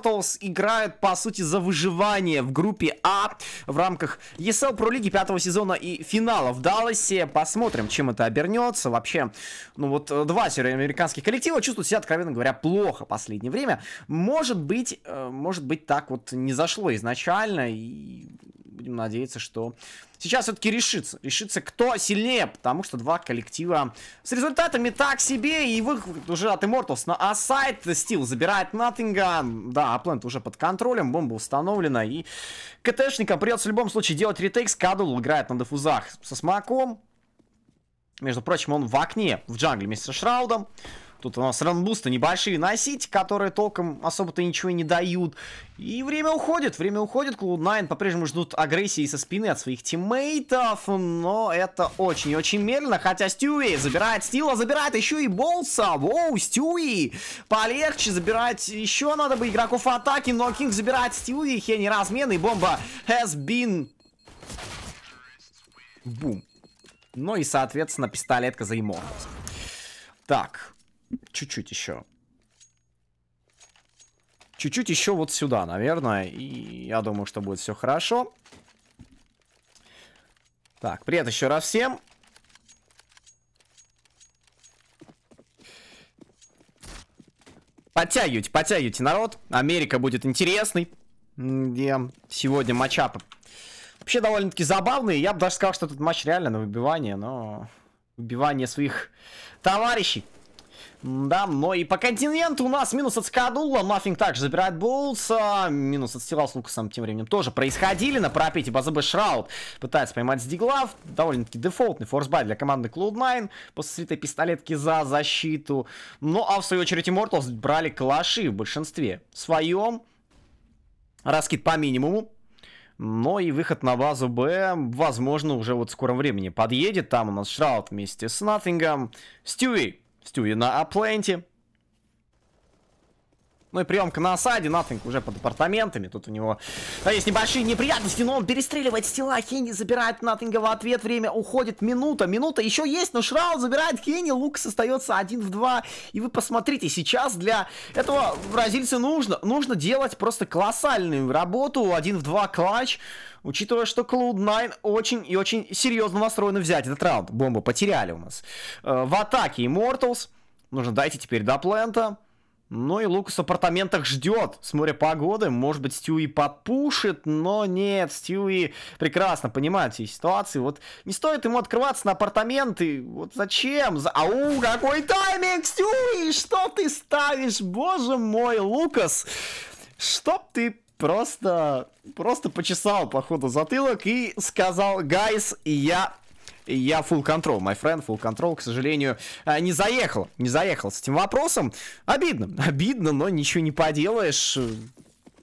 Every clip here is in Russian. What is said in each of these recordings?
Immortals играют, по сути, за выживание в группе А в рамках ESL Pro Лиги пятого сезона и финала в Далласе. Посмотрим, чем это обернется. Вообще, ну вот э, два североамериканских коллектива чувствуют себя, откровенно говоря, плохо в последнее время. Может быть, э, может быть, так вот не зашло изначально, и будем надеяться, что сейчас все-таки решится. Решится, кто сильнее, потому что два коллектива с результатами так себе, и выход уже от Immortals на Асайт. Стил забирает Натинга, да, Аплент уже под контролем, бомба установлена, и КТшникам придется в любом случае делать ретейкс. Кадул играет на дефузах со смаком. Между прочим, он в окне в джангле вместе с Шраудом. Тут у нас ранбусты небольшие носить, которые толком особо-то ничего не дают. И время уходит, время уходит. cloud Найн по-прежнему ждут агрессии со спины от своих тиммейтов, но это очень и очень медленно. Хотя Стюи забирает Стила, забирает еще и Болса. Воу, Стюи! Полегче забирать еще надо бы игроков атаки, но Кинг забирает Стюи, Хенни размен бомба has been... Бум. Ну и, соответственно, пистолетка за Имордос. Так, чуть-чуть еще. Чуть-чуть еще вот сюда, наверное. И я думаю, что будет все хорошо. Так, привет еще раз всем. Подтягивайте, подтягивайте, народ. Америка будет интересной. Где сегодня матчап. Вообще довольно-таки забавный. Я бы даже сказал, что этот матч реально на выбивание, но... убивание своих товарищей. Да, но и по континенту у нас минус от Скадула, Маффинг также забирает болса, минус от Стила с Лукасом тем временем тоже происходили на пропите, база Б Шраут пытается поймать Сдиглав, довольно-таки дефолтный форсбай для команды Cloud9 после слитой пистолетки за защиту, ну а в свою очередь Immortals брали калаши в большинстве своем, раскид по минимуму, но ну и выход на базу Б, возможно, уже вот в скором времени подъедет. Там у нас Шраут вместе с Натингом. Стюи Стюи на Апленте. Ну и приемка на осаде, Натанг уже под апартаментами, тут у него да, есть небольшие неприятности, но он перестреливает стила, Хенни забирает Натанга в ответ, время уходит, минута, минута еще есть, но Шраун забирает Хенни, Лукас остается один в два, и вы посмотрите, сейчас для этого бразильца нужно, нужно делать просто колоссальную работу, один в два клатч, учитывая, что Cloud9 очень и очень серьезно настроены взять этот раунд, бомбу потеряли у нас. Э, в атаке Immortals, нужно дайте теперь до плента, ну и Лукас в апартаментах ждет, смотря погоды, может быть, Стюи попушит, но нет, Стюи прекрасно понимает все ситуации, вот не стоит ему открываться на апартаменты, вот зачем? За... Ау, какой тайминг, Стюи, что ты ставишь, боже мой, Лукас, чтоб ты просто, просто почесал, походу, затылок и сказал, гайс, я я full control, my friend, full control, к сожалению, э, не заехал, не заехал с этим вопросом. Обидно, обидно, но ничего не поделаешь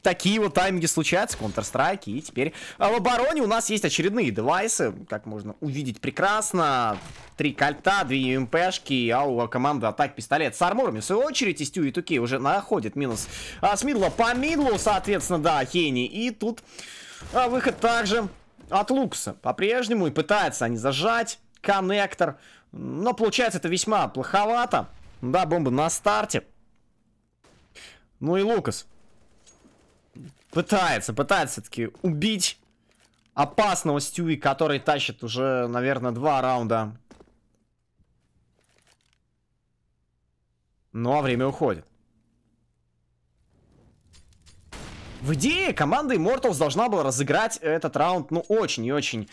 такие вот тайминги случаются, Counter-Strike, и теперь э, в обороне у нас есть очередные девайсы, как можно увидеть прекрасно, три кольта, две МПшки, а у команды атак пистолет с арморами, в свою очередь, и и Туки уже находит минус а, с мидла по мидлу, соответственно, да, Хейни, и тут... А выход также от Лукса по-прежнему и пытаются они зажать коннектор. Но получается это весьма плоховато. Да, бомба на старте. Ну и Лукас пытается, пытается таки убить опасного Стюи, который тащит уже, наверное, два раунда. Ну а время уходит. В идее, команда Immortals должна была разыграть этот раунд, ну, очень и очень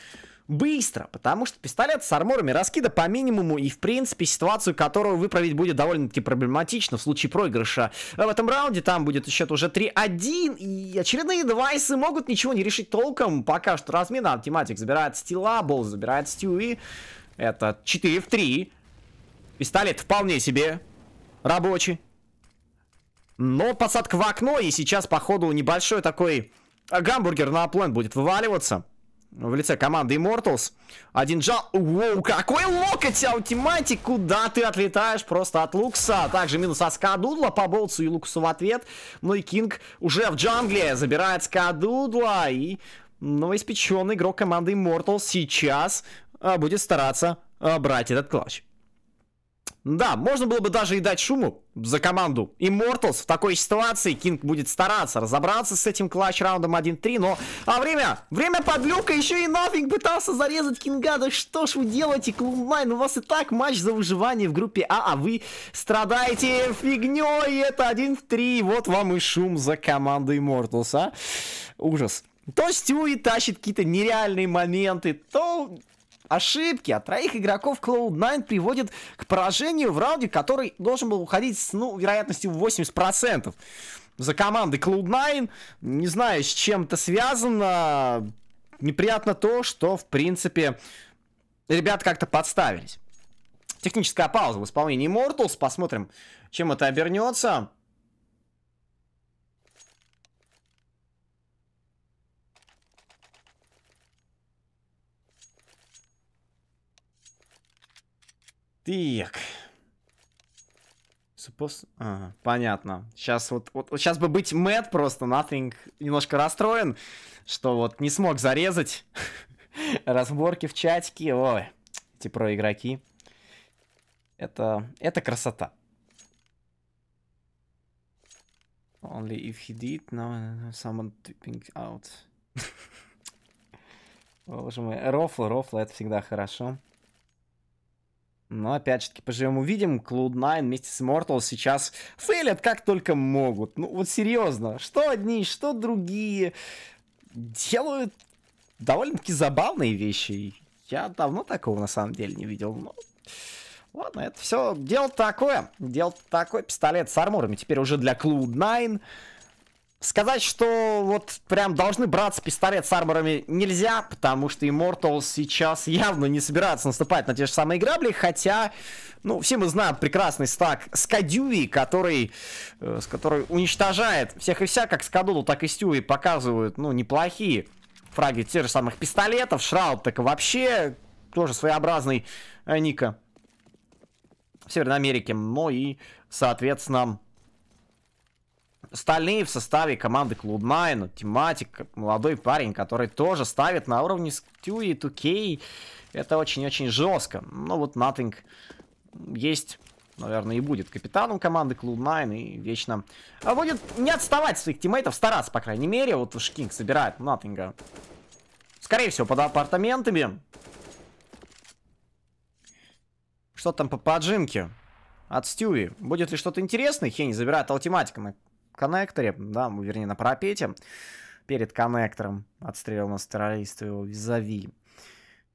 быстро, потому что пистолет с арморами раскида по минимуму и, в принципе, ситуацию, которую выправить будет довольно-таки проблематично в случае проигрыша. В этом раунде там будет счет уже 3-1, и очередные девайсы могут ничего не решить толком. Пока что размина, Автоматик забирает Стила, Болл забирает Стюи. Это 4 в 3. Пистолет вполне себе рабочий. Но посадка в окно, и сейчас, походу, небольшой такой гамбургер на план будет вываливаться. В лице команды Immortals. Один джал... Воу, какой локоть аутимати! Куда ты отлетаешь? Просто от Лукса. Также минус от Скадудла по Болтсу и Луксу в ответ. Ну и Кинг уже в джангле забирает Скадудла. И новоиспеченный игрок команды Immortals сейчас а, будет стараться а, брать этот клатч. Да, можно было бы даже и дать шуму за команду Immortals. В такой ситуации Кинг будет стараться разобраться с этим клатч раундом 1-3, но... А время! Время подлюка! Еще и нафиг пытался зарезать Кинга. Да что ж вы делаете, Клумнайн? У вас и так матч за выживание в группе А, а вы страдаете фигней. Это 1 3. Вот вам и шум за команду Immortals, а? Ужас. То Стюи тащит какие-то нереальные моменты, то ошибки от а троих игроков Cloud9 приводит к поражению в раунде, который должен был уходить с, ну, вероятностью 80%. За командой Cloud9, не знаю, с чем это связано, неприятно то, что, в принципе, ребята как-то подставились. Техническая пауза в исполнении Immortals, посмотрим, чем это обернется. Так. Suppose... А, понятно. Сейчас вот, вот, вот сейчас бы быть Мэтт просто, Nothing немножко расстроен, что вот не смог зарезать разборки в чатике. Ой, эти про игроки. Это, это красота. Only if he did, now someone tipping out. Боже мой, рофл, рофл, это всегда хорошо. Но опять же таки поживем увидим. Cloud9 вместе с Immortal сейчас фейлят как только могут. Ну вот серьезно, что одни, что другие делают довольно-таки забавные вещи. Я давно такого на самом деле не видел. Но... Ладно, это все дело такое. Дело такое. Пистолет с арморами теперь уже для Cloud9. Сказать, что вот прям должны браться пистолет с арморами нельзя, потому что Immortals сейчас явно не собираются наступать на те же самые грабли, хотя, ну, все мы знаем прекрасный стак Скадюви, который, э, с который уничтожает всех и вся, как Скадулу, так и Стюи показывают, ну, неплохие фраги тех же самых пистолетов, Шрауд так вообще тоже своеобразный э, Ника в Северной Америке, но и, соответственно, Остальные в составе команды Cloud9, тематик, молодой парень, который тоже ставит на уровне с Q и 2K. Это очень-очень жестко. Но ну вот Nothing есть, наверное, и будет капитаном команды Cloud9 и вечно а будет не отставать своих тиммейтов, стараться, по крайней мере. Вот уж Кинг собирает Nothing. А. Скорее всего, под апартаментами. Что там по поджимке? От Стюи. Будет ли что-то интересное? Хенни забирает алтиматика на коннекторе, да, вернее, на парапете, перед коннектором отстрелил нас террорист его визави.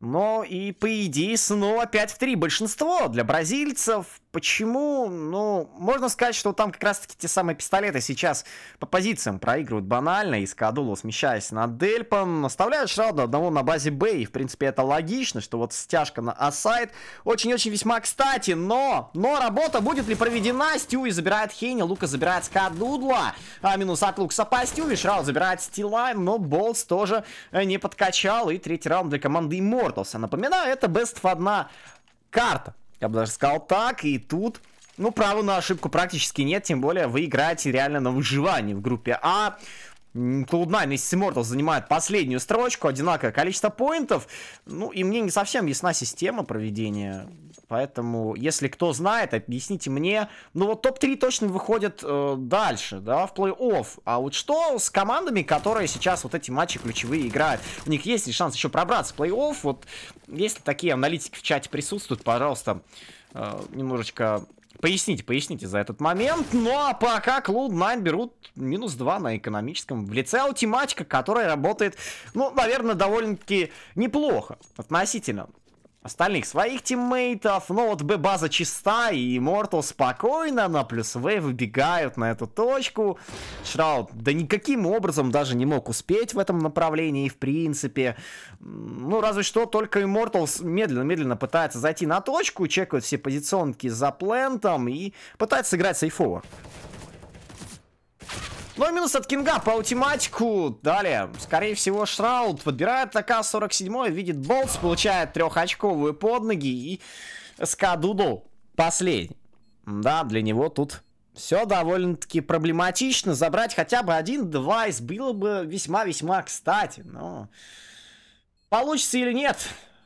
Но и, по идее, снова 5 в 3. Большинство для бразильцев. Почему? Ну, можно сказать, что там как раз-таки те самые пистолеты сейчас по позициям проигрывают банально. И Кадула, смещаясь на Дельпом, оставляют Шрауда одного на базе Б. И, в принципе, это логично, что вот стяжка на Асайд очень-очень весьма кстати. Но, но работа будет ли проведена? Стюи забирает Хейни, Лука забирает Скадудла. А минус от Лукса по Стюи. Шрауд забирает Стилайн, но Болтс тоже э, не подкачал. И третий раунд для команды Мор. Immortals. А напоминаю, это Best of 1 карта. Я бы даже сказал так, и тут... Ну, права на ошибку практически нет, тем более вы играете реально на выживание в группе А. Cloud9 вместе с Immortals занимает последнюю строчку, одинаковое количество поинтов. Ну, и мне не совсем ясна система проведения. Поэтому, если кто знает, объясните мне. Ну, вот топ-3 точно выходит э, дальше, да, в плей-офф. А вот что с командами, которые сейчас вот эти матчи ключевые играют? У них есть ли шанс еще пробраться в плей-офф? Вот, если такие аналитики в чате присутствуют, пожалуйста, э, немножечко Поясните, поясните за этот момент. Ну а пока Cloud9 берут минус 2 на экономическом в лице Аутиматика, которая работает, ну, наверное, довольно-таки неплохо относительно остальных своих тиммейтов. Но вот Б-база чиста, и Immortal спокойно на плюс В выбегают на эту точку. Шрауд, да никаким образом даже не мог успеть в этом направлении, в принципе. Ну, разве что только Immortal медленно-медленно пытается зайти на точку, чекают все позиционки за плентом и пытается сыграть сейфово. Но минус от Кинга по аутиматику. Далее, скорее всего, Шрауд подбирает АК-47, видит Болтс, получает трехочковую под ноги и скадуду. последний. Да, для него тут все довольно-таки проблематично. Забрать хотя бы один девайс было бы весьма-весьма кстати. Но получится или нет,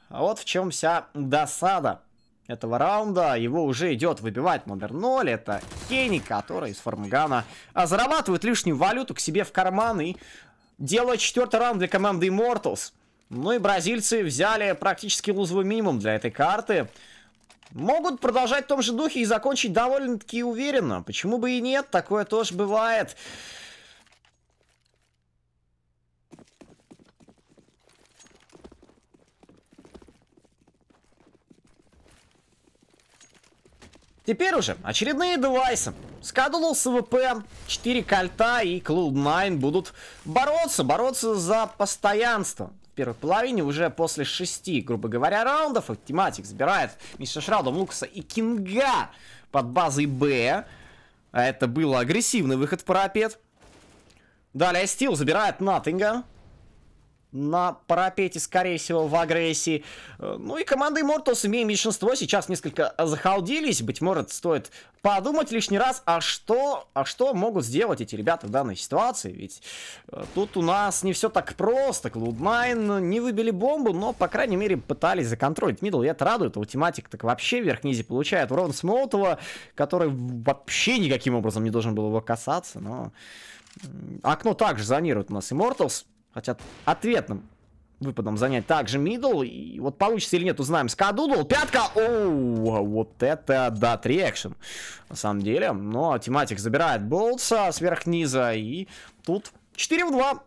а вот в чем вся досада этого раунда. Его уже идет выбивать номер 0. Это Кенни, который из Фармгана а, зарабатывает лишнюю валюту к себе в карман и делает четвертый раунд для команды Immortals. Ну и бразильцы взяли практически лузовый минимум для этой карты. Могут продолжать в том же духе и закончить довольно-таки уверенно. Почему бы и нет, такое тоже бывает. Теперь уже очередные девайсы. Скадулу с ВП, 4 кольта и Cloud9 будут бороться, бороться за постоянство. В первой половине уже после 6, грубо говоря, раундов Тематик забирает Миша Шраудом Лукаса и Кинга под базой Б. А это был агрессивный выход в парапет. Далее Стил забирает Натинга на парапете, скорее всего, в агрессии. Э, ну и команда Immortals, имея меньшинство, сейчас несколько захалдились. Быть может, стоит подумать лишний раз, а что, а что могут сделать эти ребята в данной ситуации? Ведь э, тут у нас не все так просто. Cloud9 не выбили бомбу, но, по крайней мере, пытались законтролить мидл. И это радует. Ультиматик так вообще вверх низи получает урон с Молотова, который вообще никаким образом не должен был его касаться, но... Окно также зонирует у нас Immortals. Хотят ответным выпадом занять также мидл. И вот получится или нет, узнаем. Скадудл, пятка. Оу, вот это да, трекшн. На самом деле. Но тематик забирает болтса сверх низа. И тут 4 в 2.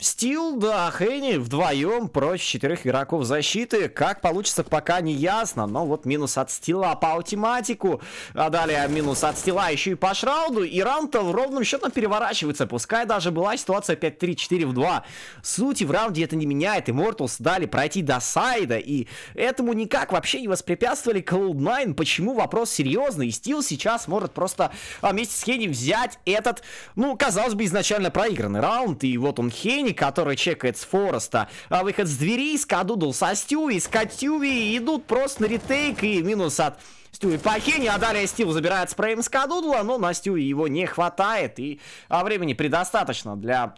Стил, да, Хейни вдвоем против четырех игроков защиты. Как получится, пока не ясно. Но вот минус от Стила по аутематику. А далее минус от Стила еще и по Шрауду. И раунд-то в ровном счетом переворачивается. Пускай даже была ситуация 5-3-4 в 2. Сути в раунде это не меняет. Имморталс дали пройти до сайда. И этому никак вообще не воспрепятствовали Cloud9. Почему? Вопрос серьезный. И Стил сейчас может просто а, вместе с Хейни взять этот, ну, казалось бы, изначально проигранный раунд. И вот он Хейни Мини, который чекает с Фореста. А выход с двери, с Кадудл со Стюи, с Катюви идут просто на ретейк и минус от Стюи Пахини, а далее Стил забирает спрейм с Кадудла, но на Стюи его не хватает, и а времени предостаточно для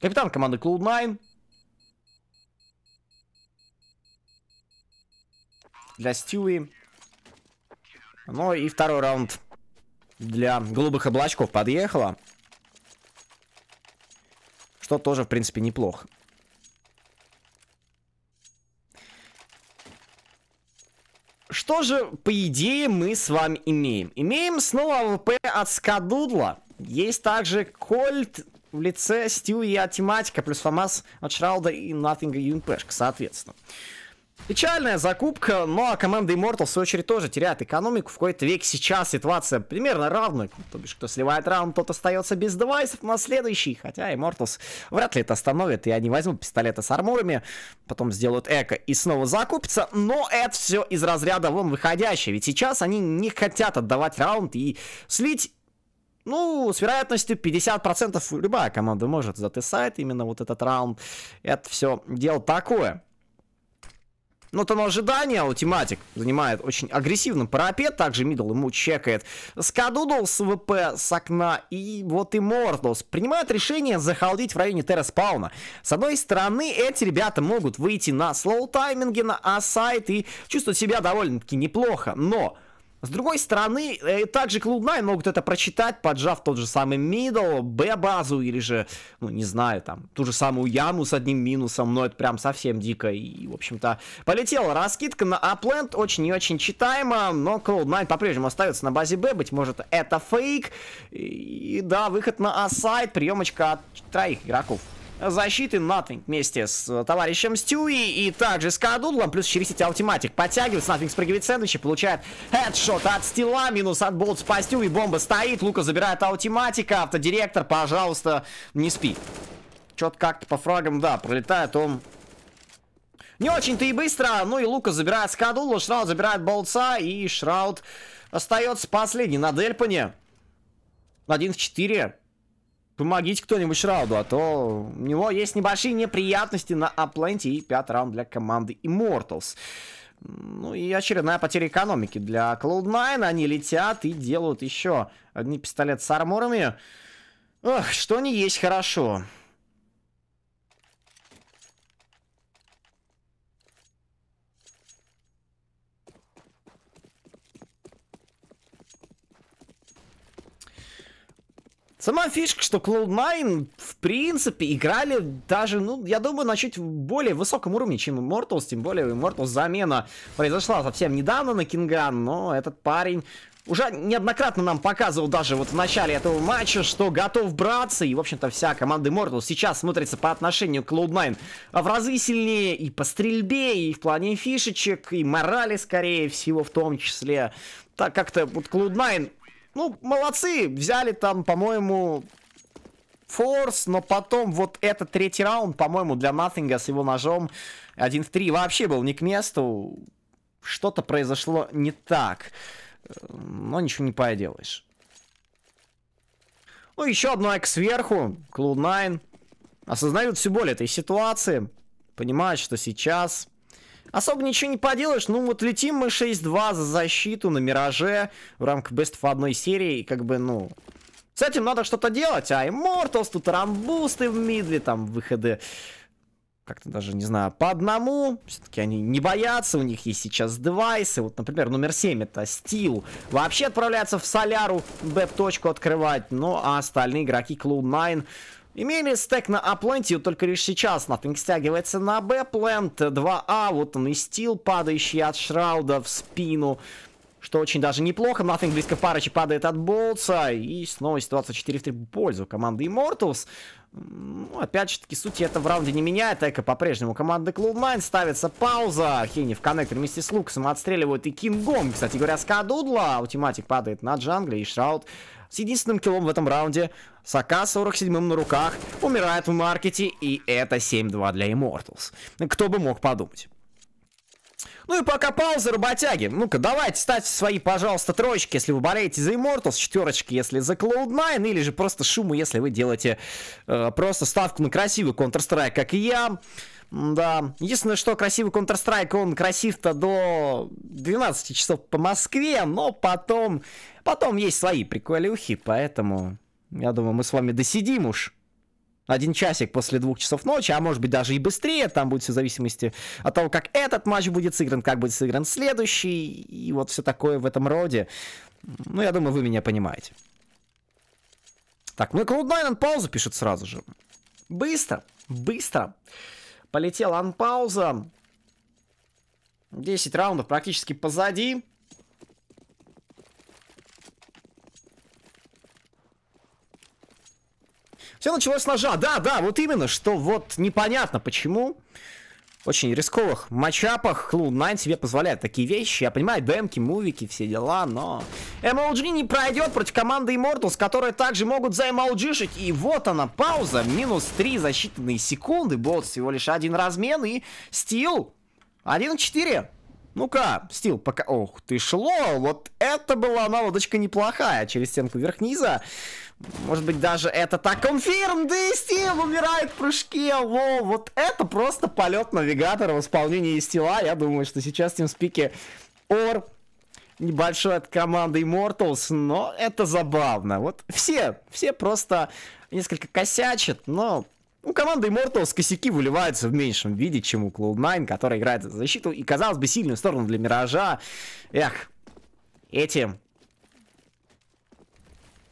капитана команды Cloud9. Для Стюи. Ну и второй раунд для голубых облачков подъехала что тоже, в принципе, неплохо. Что же, по идее, мы с вами имеем? Имеем снова АВП от Скадудла. Есть также Кольт в лице Стью и Атематика, плюс Фомас от Шрауда и Наттинга и Юнпешка, соответственно. Печальная закупка, но а команда Immortal, в свою очередь, тоже теряет экономику. В какой-то век сейчас ситуация примерно равная. То бишь, кто сливает раунд, тот остается без девайсов на следующий. Хотя Immortals вряд ли это остановит, и они возьмут пистолеты с армурами, потом сделают эко и снова закупятся. Но это все из разряда вон выходящее. Ведь сейчас они не хотят отдавать раунд и слить ну, с вероятностью 50% любая команда может затесать именно вот этот раунд. Это все дело такое. Но там ожидания Ultimatic занимает очень агрессивным парапет, также мидл ему чекает Скадудл с ВП с окна, и вот Immortals принимает решение захалдить в районе терраспауна. С одной стороны, эти ребята могут выйти на слоу тайминге, на асайт и чувствовать себя довольно-таки неплохо, но... С другой стороны, э, также Cloud9 могут это прочитать, поджав тот же самый middle, B-базу или же, ну, не знаю, там, ту же самую яму с одним минусом, но это прям совсем дико. И, в общем-то, полетела раскидка на Апленд, очень и очень читаемо, но Cloud9 по-прежнему остается на базе B быть может, это фейк. И, да, выход на А-сайт, приемочка от троих игроков защиты Nothing вместе с э, товарищем Стюи и также с Кадудлом, плюс через сети Ultimatic подтягивается, Nothing спрыгивает сэндвич получает хедшот от Стила, минус от Болт по Стюи, бомба стоит, Лука забирает Ultimatic, автодиректор, пожалуйста, не спи. Чё-то как-то по фрагам, да, пролетает он не очень-то и быстро. Ну и Лука забирает Скадулу, шрауд забирает Болтса, и шрауд остается последний на Дельпане. 1 в 4. Помогите кто-нибудь Шрауду, а то у него есть небольшие неприятности на апленте и пятый раунд для команды Immortals. Ну и очередная потеря экономики для Cloud9. Они летят и делают еще одни пистолет с арморами. Ох, что не есть хорошо. Сама фишка, что Cloud9, в принципе, играли даже, ну, я думаю, на чуть более высоком уровне, чем Immortals, тем более Immortals замена произошла совсем недавно на Кинган, но этот парень уже неоднократно нам показывал даже вот в начале этого матча, что готов браться, и, в общем-то, вся команда Immortals сейчас смотрится по отношению к Cloud9 в разы сильнее и по стрельбе, и в плане фишечек, и морали, скорее всего, в том числе. Так как-то вот Cloud9 ну, молодцы, взяли там, по-моему, форс, но потом вот этот третий раунд, по-моему, для Наттинга с его ножом 1 в 3 вообще был не к месту. Что-то произошло не так, но ничего не поделаешь. Ну, еще одно X сверху, Cloud9. Осознают все боль этой ситуации, понимают, что сейчас Особо ничего не поделаешь, ну вот летим мы 6-2 за защиту на Мираже в рамках Best в одной серии, и как бы, ну... С этим надо что-то делать, а Immortals, тут рамбусты в мидле, там выходы как-то даже, не знаю, по одному. Все-таки они не боятся, у них есть сейчас девайсы. Вот, например, номер 7 это Стил. Вообще отправляется в Соляру, бэп-точку открывать. Ну, а остальные игроки Cloud9 Имели стек на а только лишь сейчас Nothing стягивается на Б-плент. 2А, а, вот он и стил, падающий от Шрауда в спину. Что очень даже неплохо. Nothing близко парочи падает от Болтса. И снова ситуация 4 в 3 в пользу команды Immortals. Ну, опять же таки, сути это в раунде не меняет. Эко по-прежнему команда Cloud9. Ставится пауза. Хейни в коннектор вместе с луксом отстреливают и Кингом. Кстати говоря, Скадудла. Аутиматик падает на джангле. И Шраут с единственным киллом в этом раунде. Сака АК-47 на руках. Умирает в маркете. И это 7-2 для Immortals. Кто бы мог подумать. Ну и пока пауза, работяги. Ну-ка, давайте, ставьте свои, пожалуйста, троечки, если вы болеете за Immortals, четверочки, если за Cloud9, или же просто шуму, если вы делаете э, просто ставку на красивый Counter-Strike, как и я. Да, единственное, что красивый Counter-Strike, он красив-то до 12 часов по Москве, но потом, потом есть свои приколюхи, поэтому, я думаю, мы с вами досидим уж один часик после двух часов ночи, а может быть даже и быстрее, там будет все в зависимости от того, как этот матч будет сыгран, как будет сыгран следующий, и вот все такое в этом роде. Ну, я думаю, вы меня понимаете. Так, ну и Cloud9 паузу пишет сразу же. Быстро, быстро. Полетел анпауза. 10 раундов практически позади. Все началось с ножа. Да, да, вот именно, что вот непонятно почему очень рисковых матчапах Cloud9 себе позволяет такие вещи. Я понимаю, демки, мувики, все дела, но... MLG не пройдет против команды Immortals, которые также могут за шить. И вот она, пауза. Минус 3 за секунды. Болт всего лишь один размен и стил. 1-4. Ну-ка, стил, пока... Ох, ты шло. Вот это была наводочка неплохая через стенку верх-низа. Может быть, даже это так. Confirm, да и Стив умирает в прыжке. Лол, вот это просто полет навигатора в исполнении Стила. Я думаю, что сейчас тем спике Ор небольшой от команды Immortals, но это забавно. Вот все, все просто несколько косячат, но у команды Immortals косяки выливаются в меньшем виде, чем у Cloud9, который играет за защиту и, казалось бы, сильную сторону для Миража. Эх, эти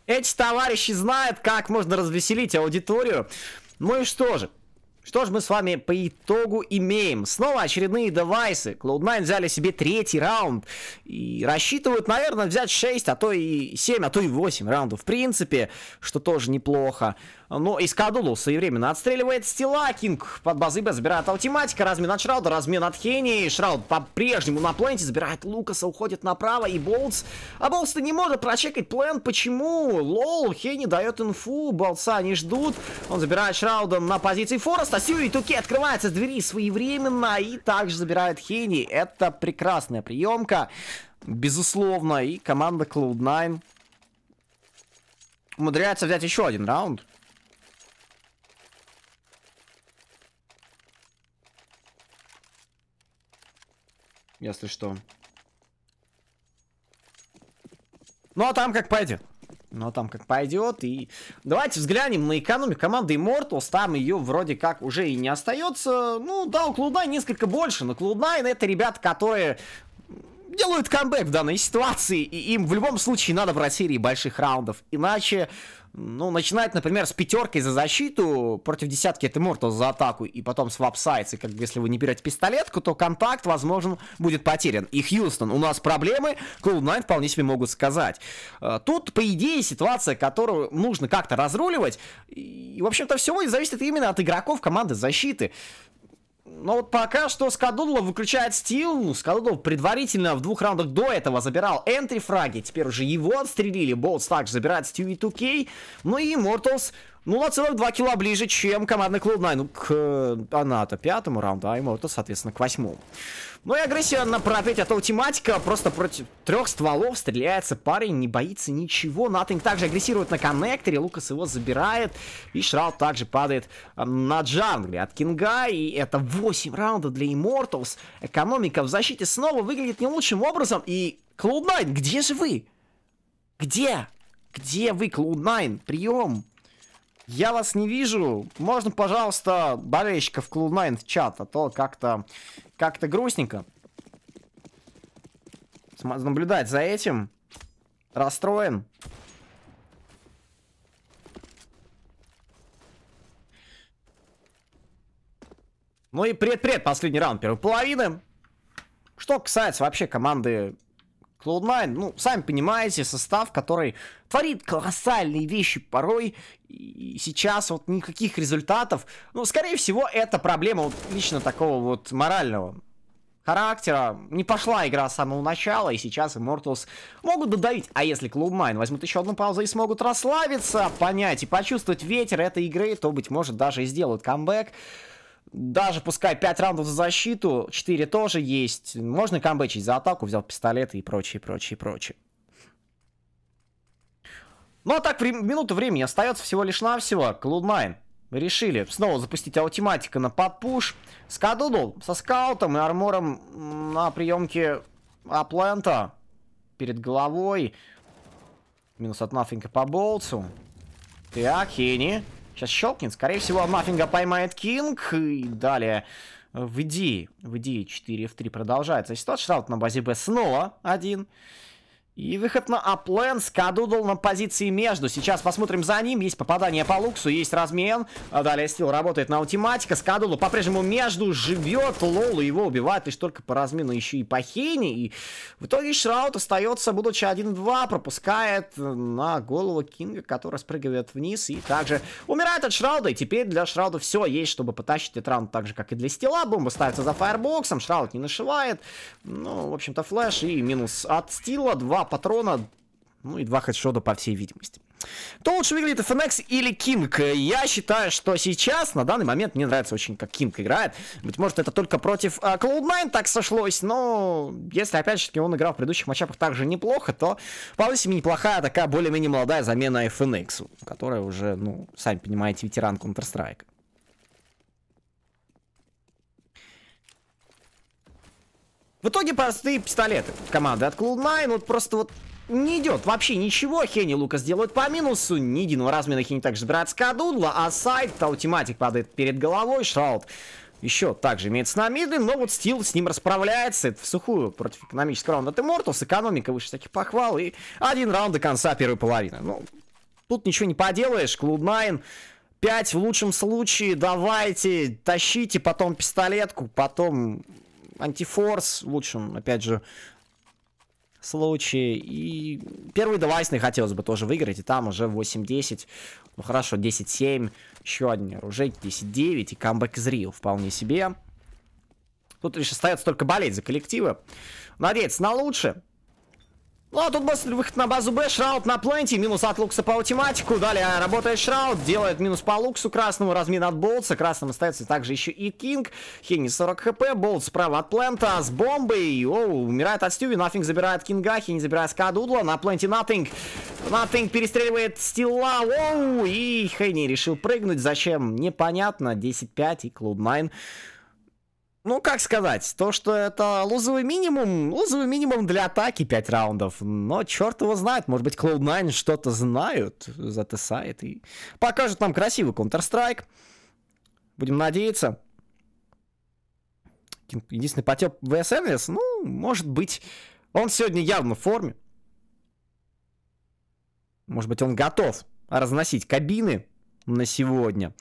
эти товарищи знают, как можно развеселить аудиторию. Ну и что же? Что же мы с вами по итогу имеем? Снова очередные девайсы. Cloud9 взяли себе третий раунд. И рассчитывают, наверное, взять 6, а то и 7, а то и 8 раундов. В принципе, что тоже неплохо. Ну, из Кадулу своевременно отстреливает Стилакинг. Под базы Б забирает алтиматика, Размен от Шрауда, размен от Хенни. Шрауд по-прежнему на планете забирает Лукаса, уходит направо. И Болтс... А Болтс-то не может прочекать план, Почему? Лол, Хенни дает инфу. Болтса не ждут. Он забирает Шрауда на позиции Фореста. А Сьюи туке открывается с двери своевременно. И также забирает Хенни. Это прекрасная приемка. Безусловно. И команда Cloud9 умудряется взять еще один раунд. если что. Ну а там как пойдет. Ну а там как пойдет. И давайте взглянем на экономику команды Immortals. Там ее вроде как уже и не остается. Ну да, у Cloud9 несколько больше. Но Cloud9 это ребята, которые делают камбэк в данной ситуации. И им в любом случае надо брать серии больших раундов. Иначе ну, начинает, например, с пятеркой за защиту, против десятки это Мортал за атаку, и потом свап сайдс, и как бы если вы не берете пистолетку, то контакт, возможно, будет потерян. И Хьюстон, у нас проблемы, Cloud9 вполне себе могут сказать. Э, тут, по идее, ситуация, которую нужно как-то разруливать, и, в общем-то, все зависит именно от игроков команды защиты. Но вот пока что Скадудлов выключает стил. Скадудлов предварительно в двух раундах до этого забирал энтри-фраги. Теперь уже его отстрелили. Болтс также забирает стил и 2 Ну и Мортлс. Ну, на целых 2 кило ближе, чем командный Cloud9. Ну, к э, Аната пятому раунду, а ему Immortal, соответственно, к восьмому. Ну и агрессия на пропете, а то просто против трех стволов стреляется парень, не боится ничего. Натинг также агрессирует на коннекторе, Лукас его забирает, и Шрауд также падает эм, на джангле от Кинга, и это 8 раундов для Immortals. Экономика в защите снова выглядит не лучшим образом, и Cloud9, где же вы? Где? Где вы, Cloud9? Прием! Я вас не вижу. Можно, пожалуйста, болельщиков Cloud9 в чат, а то как-то как-то грустненько. Наблюдать за этим. Расстроен. Ну и привет-привет, последний раунд первой половины. Что касается вообще команды Cloud9, ну, сами понимаете, состав, который творит колоссальные вещи порой, и сейчас вот никаких результатов, ну, скорее всего, это проблема вот лично такого вот морального характера. Не пошла игра с самого начала, и сейчас Immortals могут додавить. А если Cloud9 возьмут еще одну паузу и смогут расслабиться, понять и почувствовать ветер этой игры, то, быть может, даже и сделают камбэк даже пускай 5 раундов за защиту, 4 тоже есть. Можно камбэчить за атаку, взял пистолеты и прочее, прочее, прочее. Ну а так, минуту времени остается всего лишь навсего. Cloud9 решили снова запустить аутиматика на подпуш. Скадудл со скаутом и армором на приемке Аплента перед головой. Минус от нафинга по болцу Так, Хени. Сейчас щелкнет. Скорее всего, Маффинга поймает Кинг. И далее в идее. В идее 4 в 3 продолжается ситуация. Штаут на базе Б снова один. И выход на аплен скадудл на позиции между. Сейчас посмотрим за ним. Есть попадание по луксу, есть размен. А далее Стил работает на ультиматика. Скадулу по-прежнему между живет. Лолу его убивает лишь только по размену еще и по хейне. И в итоге Шраут остается, будучи 1-2, пропускает на голову Кинга, который спрыгивает вниз. И также умирает от Шрауда. И теперь для Шрауда все есть, чтобы потащить этот раунд так же, как и для Стила. Бомба ставится за фаербоксом. Шраут не нашивает. Ну, в общем-то, флеш и минус от Стила. Два патрона, ну и два хедшота по всей видимости. Кто лучше выглядит, FMX или Кинг? Я считаю, что сейчас, на данный момент, мне нравится очень, как Кинг играет. Быть может, это только против uh, а, Cloud9 так сошлось, но если, опять же, он играл в предыдущих матчах также неплохо, то вполне себе неплохая такая более-менее молодая замена FNX, которая уже, ну, сами понимаете, ветеран Counter-Strike. В итоге простые пистолеты. Команда от Cloud9, вот просто вот не идет вообще ничего. Хенни Лукас делают по минусу. Ни единого размена Хенни также брат Скадудла. А сайт то Таутиматик падает перед головой. Шраут еще также имеется на миды, но вот Стил с ним расправляется. Это в сухую против экономического раунда от Immortals. Экономика выше всяких похвал. И один раунд до конца первой половины. Ну, тут ничего не поделаешь. Cloud9 5 в лучшем случае. Давайте, тащите потом пистолетку, потом антифорс в лучшем, опять же, случае. И первый девайсный хотелось бы тоже выиграть. И там уже 8-10. Ну хорошо, 10-7. Еще один оружие 10-9. И камбэк из Рио вполне себе. Тут лишь остается только болеть за коллективы. Надеяться на лучшее. Ну, а тут после выход на базу Б, Шраут на пленте, минус от Лукса по аутиматику, далее работает Шраут, делает минус по Луксу красному, размин от Болтса, красным остается также еще и Кинг, Хенни 40 хп, Болт справа от плента с бомбой, оу, умирает от Стюви, Нафинг забирает Кинга, Хенни забирает Скадудла, на пленте Нафинг, Нафинг перестреливает Стила, оу, и Хенни решил прыгнуть, зачем, непонятно, 10-5 и Клуб 9 ну, как сказать, то, что это лузовый минимум, лузовый минимум для атаки 5 раундов, но черт его знает, может быть, Cloud9 что-то знают за сайт и покажут нам красивый Counter-Strike. Будем надеяться. Единственный потеп ВС ну, может быть, он сегодня явно в форме. Может быть, он готов разносить кабины на сегодня.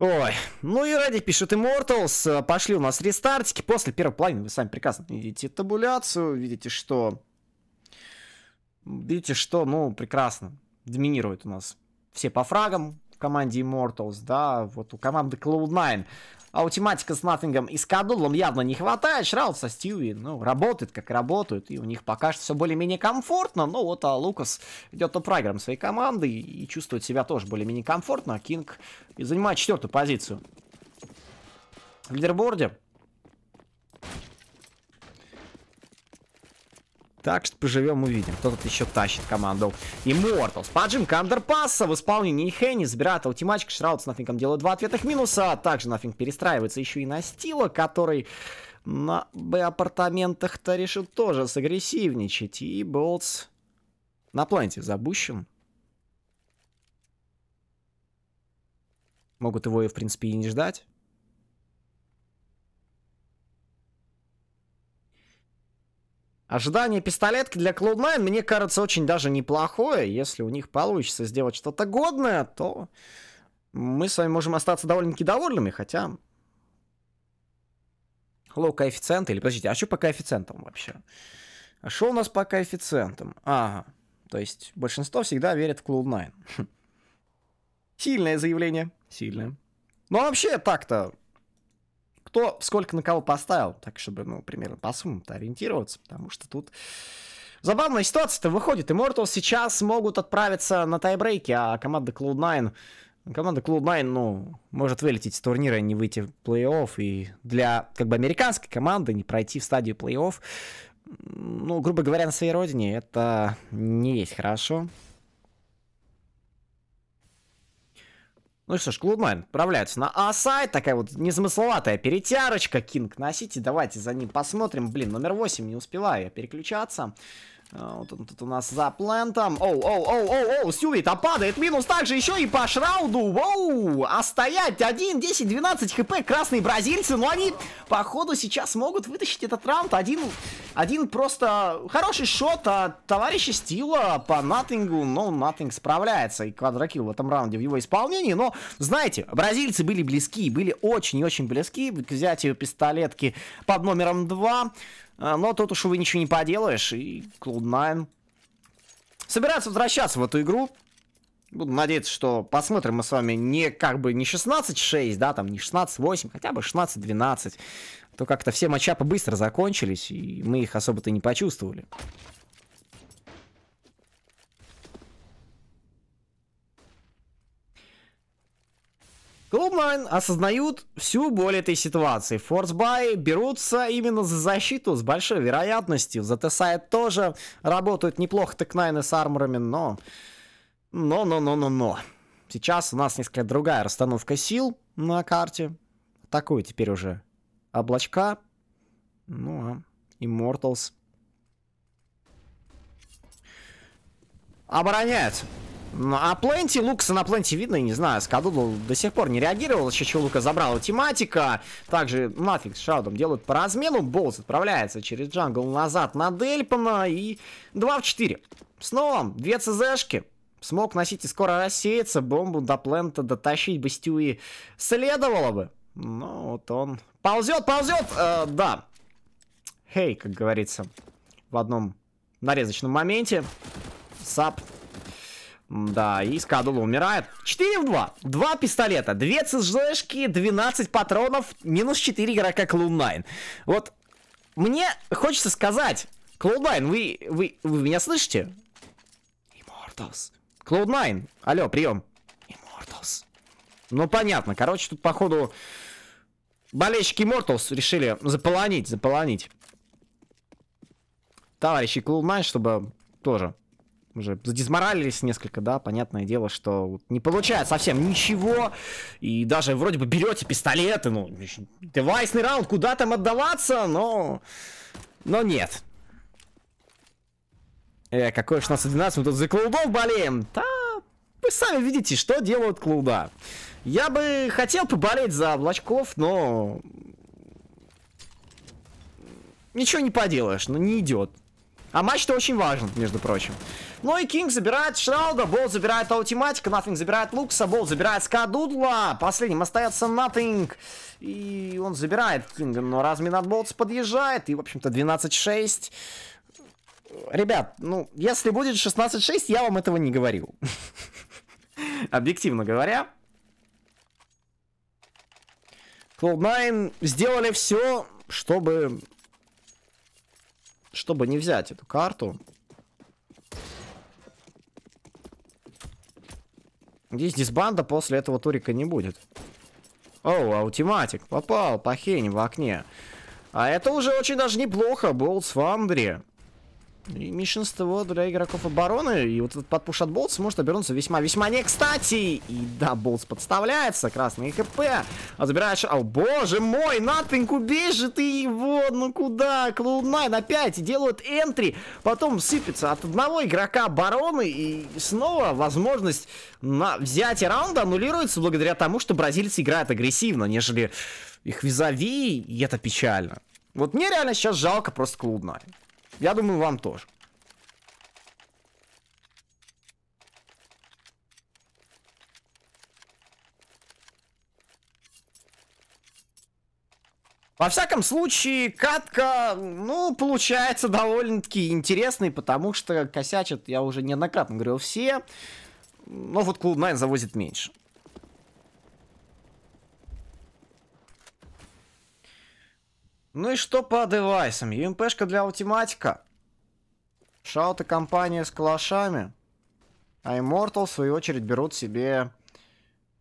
Ой, ну и ради пишет Immortals, э, пошли у нас рестартики, после первой половины вы сами прекрасно видите табуляцию, видите, что... Видите, что, ну, прекрасно, доминирует у нас все по фрагам в команде Immortals, да, вот у команды Cloud9 а у тематика с Наттингом и с Кадулом явно не хватает. Шраут со Стиуи, ну, работает как работают. И у них пока что все более-менее комфортно. Но вот а Лукас идет по райгером своей команды и, чувствует себя тоже более-менее комфортно. А Кинг занимает четвертую позицию. В лидерборде Так что поживем, увидим. Кто тут еще тащит команду. Immortals. Поджимка андерпасса в исполнении Хенни. Забирает ультимачка. Шраут с Нафингом делает два ответных минуса. А также Нафинг перестраивается еще и на Стила, который на Б-апартаментах-то решил тоже сагрессивничать. И Болтс на планете забущен. Могут его и, в принципе, и не ждать. Ожидание пистолетки для Cloud9, мне кажется, очень даже неплохое. Если у них получится сделать что-то годное, то мы с вами можем остаться довольно-таки довольными, хотя... Лоу коэффициент или... Подождите, а что по коэффициентам вообще? А что у нас по коэффициентам? Ага, то есть большинство всегда верит в Cloud9. Сильное заявление, сильное. Но ну, а вообще так-то кто сколько на кого поставил, так чтобы, ну, примерно по суммам-то ориентироваться, потому что тут забавная ситуация-то выходит. Immortals сейчас могут отправиться на тайбрейки, а команда Cloud9 Команда Cloud9, ну, может вылететь с турнира, а не выйти в плей-офф. И для, как бы, американской команды не пройти в стадию плей-офф, ну, грубо говоря, на своей родине, это не есть хорошо. Ну что ж, Клудмайн отправляется на А-сайт. Такая вот незамысловатая перетярочка. Кинг на Сити. Давайте за ним посмотрим. Блин, номер 8 не успеваю я переключаться. А, вот он тут у нас за плентом. Оу, оу, оу, оу, оу, Сьюит, а падает минус также еще и по шрауду. Воу, а стоять 1, 10, 12 хп красные бразильцы. Но они, походу, сейчас могут вытащить этот раунд. Один, один просто хороший шот от товарища Стила по натингу. Но натинг справляется. И квадрокил в этом раунде в его исполнении. Но, знаете, бразильцы были близки, были очень и очень близки. Взятие пистолетки под номером 2. А, но тут уж, увы, ничего не поделаешь. И Cloud9 собираются возвращаться в эту игру. Буду надеяться, что посмотрим мы с вами не как бы не 16-6, да, там не 16-8, хотя бы 16-12. А то как-то все матчапы быстро закончились, и мы их особо-то не почувствовали. Cloud9 осознают всю боль этой ситуации. Форсбай берутся именно за защиту с большой вероятностью. За ТСАЭД тоже работают неплохо Текнайны с арморами, но... Но-но-но-но-но. Сейчас у нас несколько другая расстановка сил на карте. Атакуют теперь уже облачка. Ну, а Immortals. обороняется. Ну, а Пленти, Лукса на Пленти видно, я не знаю, Скадудл до сих пор не реагировал, еще чего Лука забрала тематика. Также Нафиг с Шаудом делают по размену, Болс отправляется через джангл назад на Дельпана и 2 в 4. Снова две ЦЗшки. Смог носить и скоро рассеяться, бомбу до Плента дотащить бы Стюи следовало бы. Ну вот он ползет, ползет, э, да. Хей, hey, как говорится, в одном нарезочном моменте. Сап да, и Скадула умирает. 4 в 2. 2 пистолета, 2 ЦЖшки, 12 патронов, минус 4 игрока Клоун-9. Вот мне хочется сказать, Клоун-9, вы, вы, вы меня слышите? Immortals. Клоун-9, алло, прием. Immortals. Ну, понятно, короче, тут, походу, болельщики Immortals решили заполонить, заполонить. Товарищи Клоун-9, чтобы тоже уже задизморалились несколько, да, понятное дело, что не получает совсем ничего, и даже вроде бы берете пистолеты, ну, девайсный раунд, куда там отдаваться, но... Но нет. Э, какой 16-12, мы тут за клоудов болеем. Да, вы сами видите, что делают клоуда. Я бы хотел поболеть за облачков, но... Ничего не поделаешь, но ну, не идет. А матч-то очень важен, между прочим. Ну и Кинг забирает Шрауда, Болт забирает Аутиматика, Нафтинг забирает Лукса, Болт забирает Скадудла. Последним остается Нафтинг. И он забирает Кинга, но размин от Болтс подъезжает. И, в общем-то, 12-6. Ребят, ну, если будет 16-6, я вам этого не говорил. Объективно говоря. Cloud9 сделали все, чтобы... Чтобы не взять эту карту. Здесь дисбанда после этого турика не будет. Оу, аутиматик. Попал по хене в окне. А это уже очень даже неплохо. Болт с Фандри. И меньшинство для игроков обороны. И вот этот подпуш от Болтса может обернуться весьма-весьма не кстати. И да, Болтс подставляется. красный хп. А забираешь... О, боже мой, Натынг, убей же ты его. Ну куда? Клоуд9 опять делают энтри. Потом сыпется от одного игрока обороны. И снова возможность на взятие раунда аннулируется благодаря тому, что бразильцы играют агрессивно, нежели их визави. И это печально. Вот мне реально сейчас жалко просто клоуд я думаю, вам тоже. Во всяком случае, катка, ну, получается довольно-таки интересный, потому что косячат, я уже неоднократно говорил, все. Но вот Cloud9 завозит меньше. Ну и что по девайсам? UMP-шка e для аутематика. Шауты компания с калашами. А Immortal, в свою очередь, берут себе...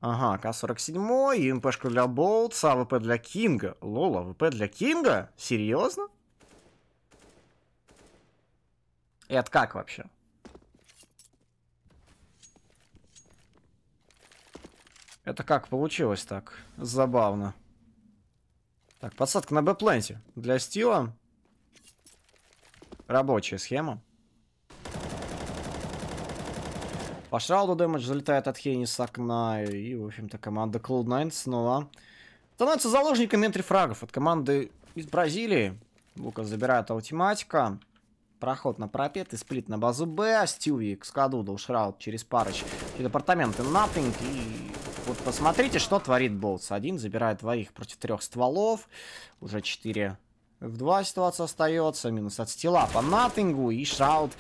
Ага, К-47, UMP-шку e для Болтса, АВП для Кинга. Лола, АВП для Кинга? Серьезно? Это как вообще? Это как получилось так? Забавно. Так, подсадка на Б-планте для стила. Рабочая схема. По шрауду дэмэдж залетает от Хейни с окна. И, в общем-то, команда Cloud9 снова становится заложниками энтри фрагов от команды из Бразилии. Лука забирает аутематика. Проход на пропет и сплит на базу Б. Стилви к скаду, Шраут через парочку. департаменты. Nothing и вот посмотрите, что творит Болтс. Один забирает двоих против трех стволов. Уже четыре в два ситуация остается. Минус от стила по натингу. И Шраут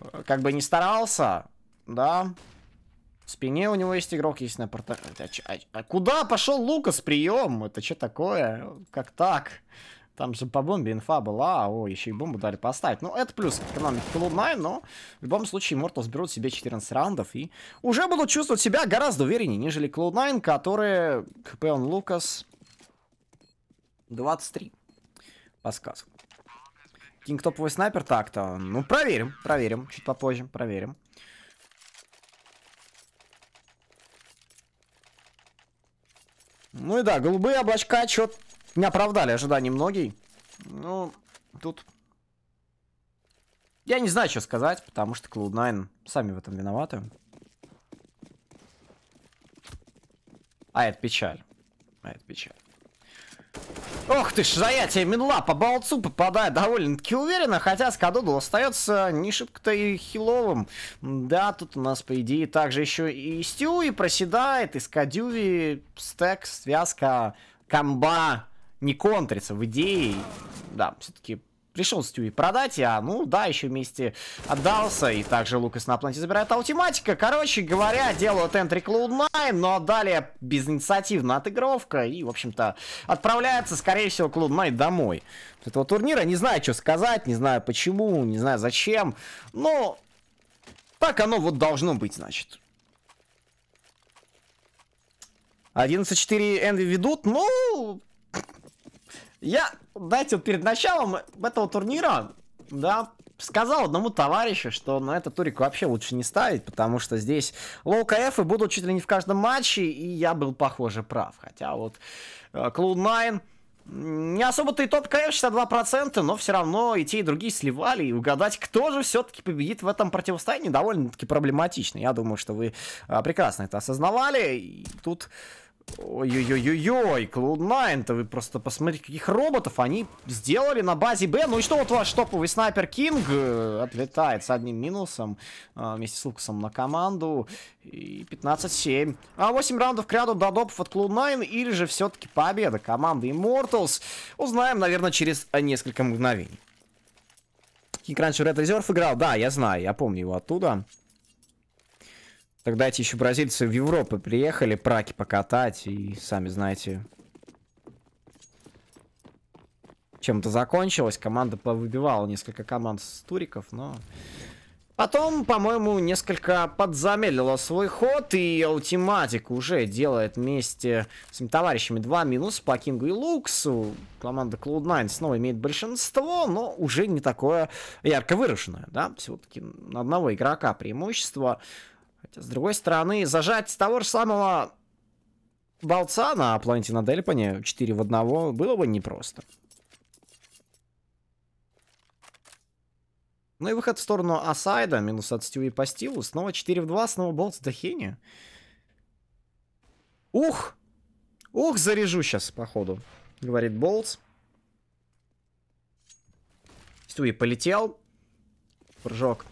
э, как бы не старался. Да. В спине у него есть игрок, есть на порта... Э, а, а, а куда пошел Лукас? Прием! Это что такое? Как так? Там же по бомбе инфа была, а, о, еще и бомбу дали поставить. Ну, это плюс к Cloud9, но в любом случае Immortals берут себе 14 раундов и уже будут чувствовать себя гораздо увереннее, нежели Cloud9, которые ХП он Лукас 23. Подсказка. Кинг топовый снайпер так-то. Ну, проверим, проверим. Чуть попозже, проверим. Ну и да, голубые облачка что-то не оправдали ожиданий многие. Ну, тут... Я не знаю, что сказать, потому что Cloud9 сами в этом виноваты. А это печаль. А это печаль. Ох ты ж, заятие медла по болцу попадает довольно-таки уверенно, хотя Скадудл остается не шибко-то и хиловым. Да, тут у нас, по идее, также еще и Стюи проседает, и Скадюви, стек, связка, комба не контрится в идее. Да, все-таки пришел Стюи продать, а ну да, еще вместе отдался. И также Лукас на планете забирает аутиматика. Короче говоря, делают энтри Cloud9, но далее безинициативная отыгровка. И, в общем-то, отправляется, скорее всего, Cloud9 домой. С этого турнира не знаю, что сказать, не знаю почему, не знаю зачем. Но так оно вот должно быть, значит. 11-4 Энви ведут, ну, я, знаете, вот перед началом этого турнира, да, сказал одному товарищу, что на ну, этот турик вообще лучше не ставить, потому что здесь лоу КФ и будут чуть ли не в каждом матче, и я был, похоже, прав. Хотя вот э, cloud Найн не особо-то и топ КФ 62%, но все равно и те, и другие сливали, и угадать, кто же все-таки победит в этом противостоянии, довольно-таки проблематично. Я думаю, что вы э, прекрасно это осознавали, и тут Ой-ой-ой-ой, Cloud9-то вы просто посмотрите, каких роботов они сделали на базе Б. Ну и что вот ваш топовый снайпер Кинг э, отлетает с одним минусом э, вместе с Лукасом на команду. И 15-7. А 8 раундов к ряду до допов от Cloud9 или же все-таки победа команды Immortals. Узнаем, наверное, через несколько мгновений. Кинг раньше Red Reserve играл, да, я знаю, я помню его оттуда. Тогда эти еще бразильцы в Европу приехали праки покатать, и сами знаете, чем-то закончилось. Команда повыбивала несколько команд с туриков, но... Потом, по-моему, несколько подзамедлила свой ход, и Ultimatic уже делает вместе с своими товарищами два минуса по Кингу и Луксу. Команда Cloud9 снова имеет большинство, но уже не такое ярко выраженное, да? Все-таки на одного игрока преимущество. Хотя, с другой стороны, зажать того же самого болца на планете на Дельпане 4 в 1 было бы непросто. Ну и выход в сторону Асайда, минус от Стюи по стилу. Снова 4 в 2, снова болт с Дахини. Ух! Ух, заряжу сейчас, походу, говорит Болтс. Стюи полетел. Прыжок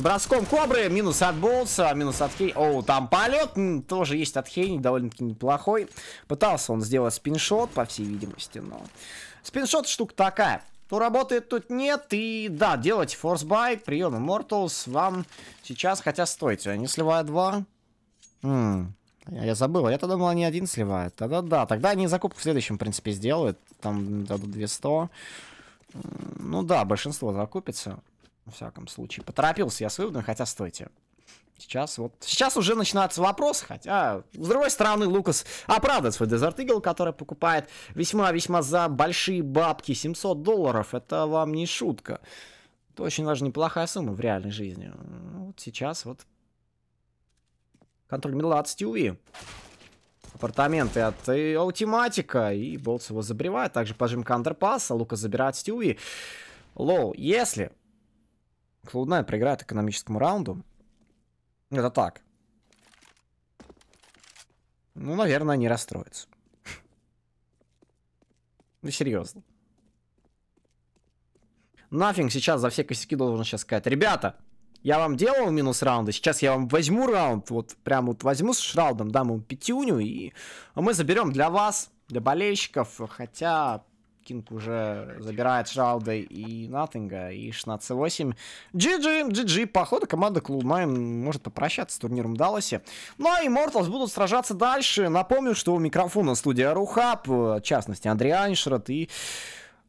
Броском кобры, минус от Болса, минус от Хейни. О, там полет, тоже есть от Хейни, довольно-таки неплохой. Пытался он сделать спиншот, по всей видимости, но... Спиншот штука такая. То работает, тут нет. И да, делать форсбай, приемы Морталс вам сейчас, хотя стойте. Они сливают два. М -м, я забыл, я-то думал, они один сливают. тогда да да тогда они закупку в следующем, в принципе, сделают. Там дадут 200. Ну да, большинство закупится во всяком случае. Поторопился я с выводом, хотя стойте. Сейчас вот, сейчас уже начинается вопрос, хотя, с другой стороны, Лукас оправдывает свой Desert Eagle, который покупает весьма-весьма за большие бабки, 700 долларов, это вам не шутка. Это очень даже неплохая сумма в реальной жизни. вот сейчас вот контроль Мила от Стюи. Апартаменты от Аутиматика. И Болтс его забревает. Также пожим Кандерпасса. Лука забирает Стюи. Лоу, если Клоуд9 проиграет экономическому раунду. Это так. Ну, наверное, они расстроятся. Ну, серьезно. Нафиг сейчас за все косяки должен сейчас сказать. Ребята, я вам делал минус раунды, сейчас я вам возьму раунд, вот прям вот возьму с шраудом, дам ему пятюню, и мы заберем для вас, для болельщиков, хотя Кинг уже забирает Шалда и Натинга, и 16-8. GG, GG, походу команда Cloud9 может попрощаться с турниром в Далласе. Ну а Immortals будут сражаться дальше. Напомню, что у микрофона студия Рухаб, в частности Андрей Айншрат и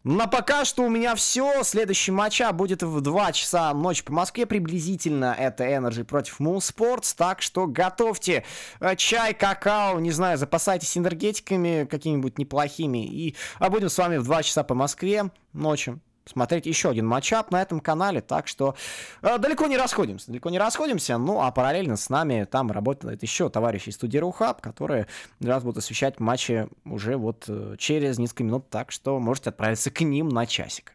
но ну, а пока что у меня все. Следующий матча будет в 2 часа ночи по Москве. Приблизительно это Energy против Moon Sports. Так что готовьте э, чай, какао, не знаю, запасайтесь энергетиками какими-нибудь неплохими. И а будем с вами в 2 часа по Москве ночью смотреть еще один матчап на этом канале, так что э, далеко не расходимся, далеко не расходимся, ну а параллельно с нами там работает еще товарищи из студии Рухаб, которые раз будут освещать матчи уже вот э, через несколько минут, так что можете отправиться к ним на часик.